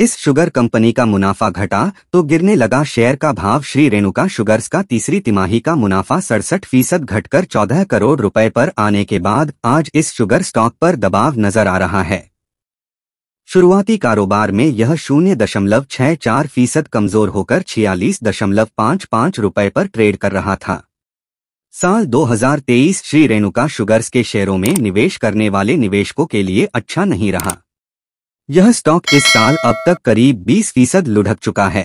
इस sugar company का मुनाफा घटा तो गिरने लगा शेयर का भाव श्री रेणुका शुगर्स का तीसरी तिमाही का मुनाफा सड़सठ फीसद घटकर चौदह करोड़ रुपए पर आने के बाद आज इस शुगर स्टॉक पर दबाव नजर आ रहा है शुरुआती कारोबार में यह शून्य दशमलव छह चार फीसद कमजोर होकर छियालीस दशमलव पाँच पाँच रुपये पर ट्रेड कर रहा था साल 2023 श्री रेणुका शुगर्स के शेयरों में निवेश करने वाले निवेशकों के लिए अच्छा नहीं रहा यह स्टॉक इस साल अब तक करीब 20 फीसद लुढ़क चुका है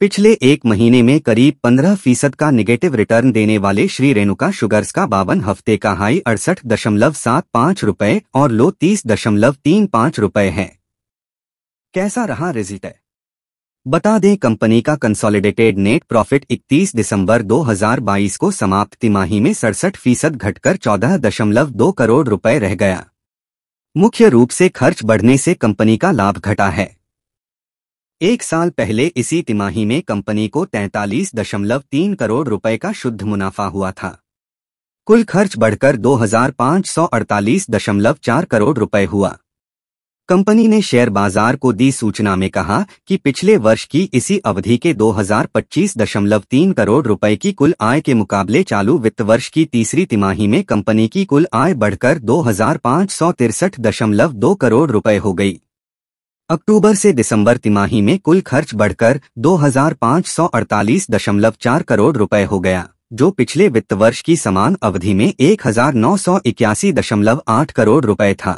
पिछले एक महीने में करीब 15 फीसद का निगेटिव रिटर्न देने वाले श्री रेणुका शुगर्स का बावन हफ्ते का हाई अड़सठ दशमलव सात पाँच रूपए और लो तीस दशमलव तीन पाँच रूपए है कैसा रहा रिजल्ट बता दें कंपनी का कंसोलिडेटेड नेट प्रॉफिट 31 दिसंबर 2022 को समाप्त तिमाही में सड़सठ फीसद घटकर चौदह दशमलव दो करोड़ रूपए रह गया मुख्य रूप से खर्च बढ़ने से कंपनी का लाभ घटा है एक साल पहले इसी तिमाही में कंपनी को तैंतालीस दशमलव तीन करोड़ रुपए का शुद्ध मुनाफा हुआ था कुल खर्च बढ़कर दो हजार पाँच सौ अड़तालीस दशमलव चार करोड़ रुपए हुआ कंपनी ने शेयर बाजार को दी सूचना में कहा कि पिछले वर्ष की इसी अवधि के 2025.3 करोड़ रुपए की कुल आय के मुकाबले चालू वित्त वर्ष की तीसरी तिमाही में कंपनी की कुल आय बढ़कर दो करोड़ रुपए हो गई अक्टूबर से दिसंबर तिमाही में कुल खर्च बढ़कर 2,548.4 करोड़ रुपए हो गया जो पिछले वित्त वर्ष की समान अवधि में एक करोड़ रुपए था